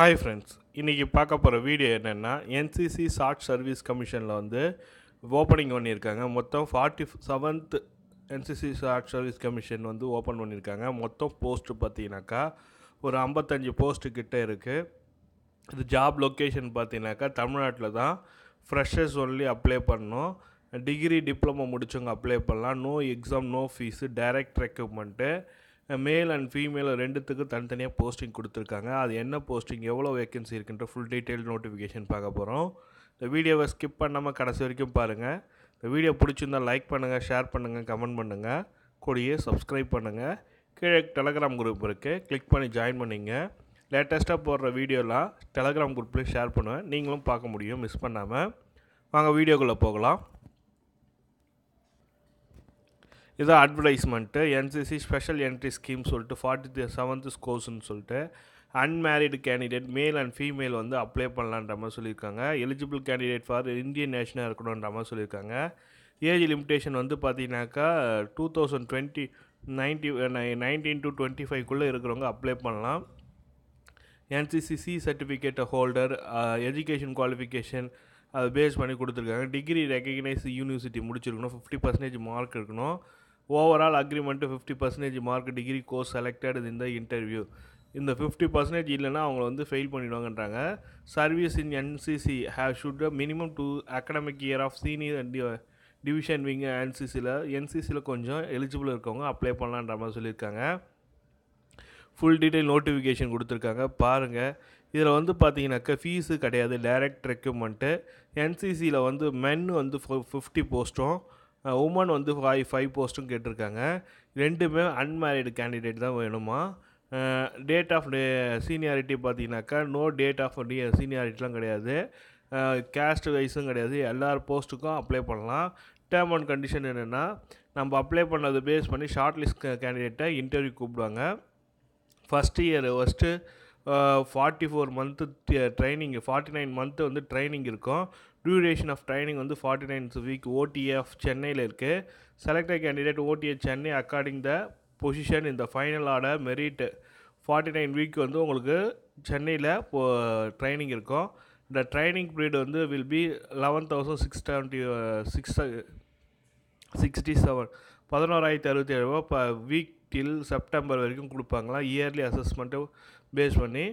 hi friends இன்றைக்கி பார்க்க போகிற வீடியோ என்னென்னா என்சிசி ஷார்ட் சர்வீஸ் கமிஷனில் வந்து ஓப்பனிங் பண்ணியிருக்காங்க மொத்தம் forty seventh NCC short service commission வந்து ஓப்பன் பண்ணியிருக்காங்க மொத்தம் போஸ்ட்டு பார்த்தீங்கன்னாக்கா ஒரு ஐம்பத்தஞ்சு போஸ்ட்டு கிட்டே இருக்குது இது ஜாப் லொக்கேஷன் பார்த்தீங்கன்னாக்கா தமிழ்நாட்டில் தான் ஃப்ரெஷர்ஸ் ஒன்லி அப்ளை பண்ணணும் டிகிரி டிப்ளமோ முடிச்சவங்க அப்ளை பண்ணலாம் no exam no fees direct recruitment male and female ரெண்டுத்துக்கும் தனித்தனியாக போஸ்டிங் கொடுத்துருக்காங்க அது என்ன போஸ்டிங் எவ்வளோ வேக்கன்சி இருக்குன்ற ஃபுல் டீட்டெயில் நோட்டிஃபிகேஷன் பார்க்க போகிறோம் இந்த வீடியோவை ஸ்கிப் பண்ணாமல் கடைசி வரைக்கும் பாருங்கள் இந்த வீடியோ பிடிச்சிருந்தால் லைக் பண்ணுங்கள் ஷேர் பண்ணுங்கள் கமெண்ட் பண்ணுங்கள் கூடிய சப்ஸ்கிரைப் பண்ணுங்கள் கீழே டெலகிராம் குரூப் இருக்குது கிளிக் பண்ணி ஜாயின் பண்ணிங்க லேட்டஸ்ட்டாக போடுற வீடியோலாம் டெலகிராம் குரூப்லேயும் ஷேர் பண்ணுவேன் நீங்களும் பார்க்க முடியும் மிஸ் பண்ணாமல் வாங்க வீடியோக்குள்ளே போகலாம் இது advertisement NCC special entry scheme சொல்லிட்டு ஃபார்ட்டி செவன்த் ஸ்கோர்ஸ்ன்னு சொல்லிட்டு unmarried candidate male and female வந்து அப்ளை பண்ணலான்ற மாதிரி சொல்லியிருக்காங்க எலிஜிபிள் கேண்டிடேட் ஃபார் இந்தியன் நேஷனாக இருக்கணுன்ற மாதிரி சொல்லியிருக்காங்க ஏஜ் லிமிடேஷன் வந்து பார்த்தீங்கன்னாக்கா two thousand twenty ninety nineteen to twenty ஃபைவ்க்குள்ளே இருக்கிறவங்க அப்ளை பண்ணலாம் NCCC certificate holder education qualification அதை பேஸ் பண்ணி கொடுத்துருக்காங்க டிகிரி ரெக்கக்னைஸ் யூனிவர்சிட்டி முடிச்சிருக்கணும் ஃபிஃப்டி பர்சன்டேஜ் மார்க் இருக்கணும் overall agreement fifty percentage mark degree course selected இந்த இன்டர்வியூ இந்த ஃபிஃப்டி பர்சன்டேஜ் இல்லைன்னா அவங்க வந்து ஃபெயில் பண்ணிடுவாங்கன்றாங்க service in NCC have should minimum two academic year of senior and division wing என்சிசியில் என்சிசியில் கொஞ்சம் எலிஜிபிள் இருக்கவங்க அப்ளை பண்ணலான்ற மாதிரி சொல்லியிருக்காங்க ஃபுல் டீட்டெயில் நோட்டிஃபிகேஷன் கொடுத்துருக்காங்க பாருங்கள் இதில் வந்து பார்த்தீங்கன்னாக்கா ஃபீஸு கிடையாது டைரக்ட் ரெக்யூப்மெண்ட்டு என்சிசியில் வந்து மென் வந்து ஃபிஃப்டி போஸ்ட்டும் உமன் வந்து ஃபைவ் ஃபைவ் போஸ்ட்டும் கேட்டிருக்காங்க ரெண்டுமே அன்மேரிடு கேண்டிடேட் தான் வேணுமா டேட் ஆஃப் டே சீனியாரிட்டி பார்த்தீங்கன்னாக்கா நோ டேட் ஆஃப் சீனியாரிட்டிலாம் கிடையாது கேஸ்ட் வைஸும் கிடையாது எல்லார் போஸ்ட்டுக்கும் அப்ளை பண்ணலாம் டேர்ம் அண்ட் கண்டிஷன் என்னென்னா நம்ம அப்ளை பண்ணதை பேஸ் பண்ணி ஷார்ட் லிஸ்ட் கேண்டிடேட்டை இன்டர்வியூ கூப்பிடுவாங்க first year first forty four month training forty nine month வந்து ட்ரைனிங் இருக்கும் டியூரேஷன் ஆஃப் ட்ரைனிங் வந்து forty nines week OTA of சென்னையில் இருக்குது selected candidate OTA Chennai according the position இந்த ஃபைனல் ஃபைனலோட மெரிட் ஃபார்ட்டி நைன் வீக் வந்து உங்களுக்கு சென்னையில் ட்ரைனிங் இருக்கும் இந்த ட்ரைனிங் பீரியட் வந்து will be eleven thousand six seventy six sixty seven பதினோராயிரத்தி அறுபத்தி ஏழு ரூபா வீக் டில் செப்டம்பர் வரைக்கும் கொடுப்பாங்களாம் இயர்லி அசஸ்மெண்ட்டு பேஸ் பண்ணி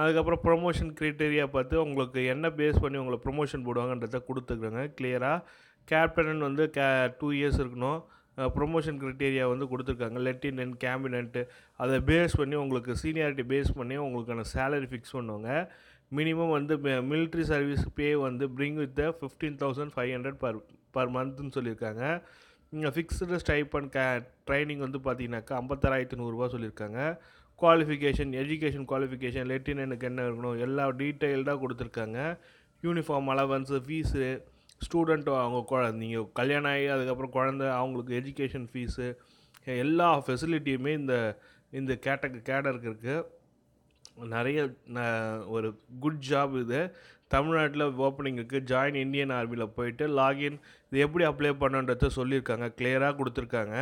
அதுக்கப்புறம் ப்ரொமோஷன் க்ரைட்டீரியா பார்த்து உங்களுக்கு என்ன பேஸ் பண்ணி உங்களை ப்ரொமோஷன் போடுவாங்கன்றத கொடுத்துக்குறேங்க கிளியராக கேப்டன் வந்து கே டூ இயர்ஸ் இருக்கணும் ப்ரொமோஷன் க்ரைட்டீரியா வந்து கொடுத்துருக்காங்க லெட்டினன்ட் கேபினட்டு அதை பேஸ் பண்ணி உங்களுக்கு சீனியாரிட்டி பேஸ் பண்ணி உங்களுக்கான சேலரி ஃபிக்ஸ் பண்ணுவாங்க மினிமம் வந்து மிலிட்ரி சர்வீஸ் பே வந்து bring with fifteen thousand five hundred per per மந்த்துன்னு சொல்லியிருக்காங்க நீங்கள் ஃபிக்ஸ்டு ஸ்டைப்பன் க ட்ரைனிங் வந்து பார்த்தீங்கன்னாக்கா ஐம்பத்தாறாயிரத்து நூறுரூவா சொல்லியிருக்காங்க குவாலிஃபிகேஷன் எஜுகேஷன் குவாலிஃபிகேஷன் எனக்கு என்ன இருக்கணும் எல்லா டீட்டெயில்டாக கொடுத்துருக்காங்க யூனிஃபார்ம் அலவன்ஸு ஃபீஸு ஸ்டூடெண்ட்டும் அவங்க குழ நீங்கள் கல்யாணம் ஆகி அதுக்கப்புறம் குழந்த அவங்களுக்கு எஜுகேஷன் ஃபீஸு எல்லா ஃபெசிலிட்டியுமே இந்த இந்த கேட்ட கேடருக்கு இருக்குது நிறைய ஒரு குட் ஜாப் இது தமிழ்நாட்டில் ஓப்பனிங்க்கு ஜாயின் இந்தியன் ஆர்மியில் போயிட்டு லாகின் இது எப்படி அப்ளை பண்ணுன்றத சொல்லியிருக்காங்க கிளியராக கொடுத்துருக்காங்க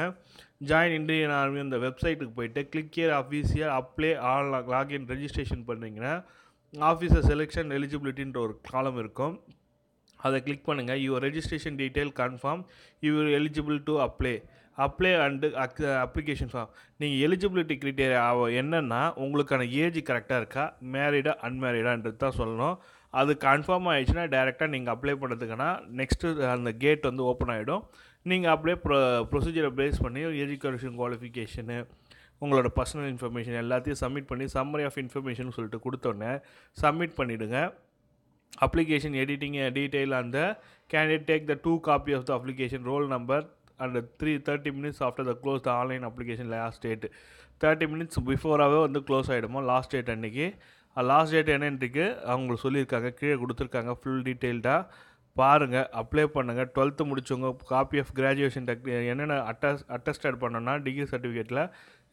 ஜாயின் இந்தியன் ஆர்மி அந்த வெப்சைட்டுக்கு போயிட்டு click officer official apply on login registration பண்ணிங்கன்னா ஆஃபீஸர் செலெக்ஷன் எலிஜிபிலிட்டின்ற ஒரு காலம் இருக்கும் அதை கிளிக் பண்ணுங்கள் your registration detail confirm you eligible to apply apply and அக் அப்ளிகேஷன் ஃபார்ம் நீங்கள் எலிஜிபிலிட்டி கிரிட்டேரியா என்னென்னா உங்களுக்கான ஏஜ் கரெக்டாக இருக்கா மேரீடா அன்மேரீடான்றது தான் சொல்லணும் அது கன்ஃபார்ம் ஆகிடுச்சுன்னா டேரெக்டாக நீங்கள் அப்ளை பண்ணுறதுக்குன்னா நெக்ஸ்ட்டு அந்த கேட் வந்து ஓப்பன் ஆகிடும் நீங்கள் அப்படியே ப்ரொ ப்ரொசீஜரை பேஸ் பண்ணி எஜுகேஷன் குவாலிஃபிகேஷனு உங்களோட பர்சனல் இன்ஃபர்மேஷன் எல்லாத்தையும் சப்மிட் பண்ணி சம்மரி ஆஃப் இன்ஃபர்மேஷன் சொல்லிட்டு கொடுத்தோடனே சப்மிட் பண்ணிவிடுங்க அப்ளிகேஷன் எடிட்டிங்கு டீட்டெயில் அந்த candidate take the two copy of the application roll number and three thirty minutes after the close the online application last date thirty minutes பிஃபோராகவே வந்து close ஆகிடுமோ last date அன்றைக்கி last uh, date என்னன்றிக்கு அவங்களுக்கு சொல்லியிருக்காங்க கீழே கொடுத்துருக்காங்க ஃபுல் டீட்டெயில்டாக பாருங்கள் அப்ளை பண்ணுங்கள் டுவெல்த்து முடிச்சவங்க காப்பி ஆஃப் கிராஜுவேஷன் டெக் என்னென்ன அட்டஸ் அட்டஸ்டட் பண்ணோம்னா டிகிரி சர்டிஃபிகேட்டில்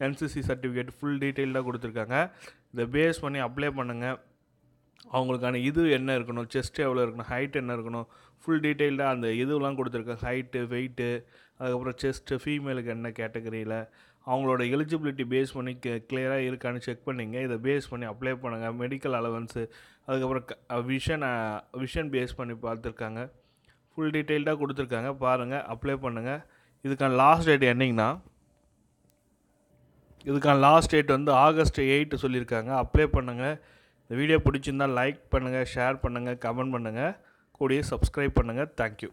என்சிசி சர்டிஃபிகேட் ஃபுல் டீட்டெயில்டாக கொடுத்துருக்காங்க இதை பேஸ் பண்ணி அப்ளை பண்ணுங்கள் அவங்களுக்கான இது என்ன இருக்கணும் செஸ்ட் எவ்வளோ இருக்கணும் ஹைட் என்ன இருக்கணும் ஃபுல் டீட்டெயில்டாக அந்த இதுவெலாம் கொடுத்துருக்கேன் ஹைட்டு வெயிட்டு அதுக்கப்புறம் செஸ்ட்டு ஃபீமேலுக்கு என்ன கேட்டகரியில் அவங்களோட எலிஜிபிலிட்டி பேஸ் பண்ணி கிளியராக இருக்கான்னு செக் பண்ணிங்க இதை பேஸ் பண்ணி அப்ளை பண்ணுங்கள் மெடிக்கல் அலவன்ஸு அதுக்கப்புறம் க விஷன் விஷன் பேஸ் பண்ணி பார்த்துருக்காங்க ஃபுல் டீட்டெயில்டாக கொடுத்துருக்காங்க பாருங்கள் அப்ளை பண்ணுங்கள் இதுக்கான லாஸ்ட் டேட் என்னிங்கன்னா இதுக்கான லாஸ்ட் டேட் வந்து ஆகஸ்ட் எயிட்டு சொல்லியிருக்காங்க அப்ளை பண்ணுங்கள் வீடியோ பிடிச்சிருந்தால் லைக் பண்ணுங்கள் ஷேர் பண்ணுங்கள் கமெண்ட் பண்ணுங்கள் கூடிய சப்ஸ்கிரைப் பண்ணுங்கள் தேங்க்யூ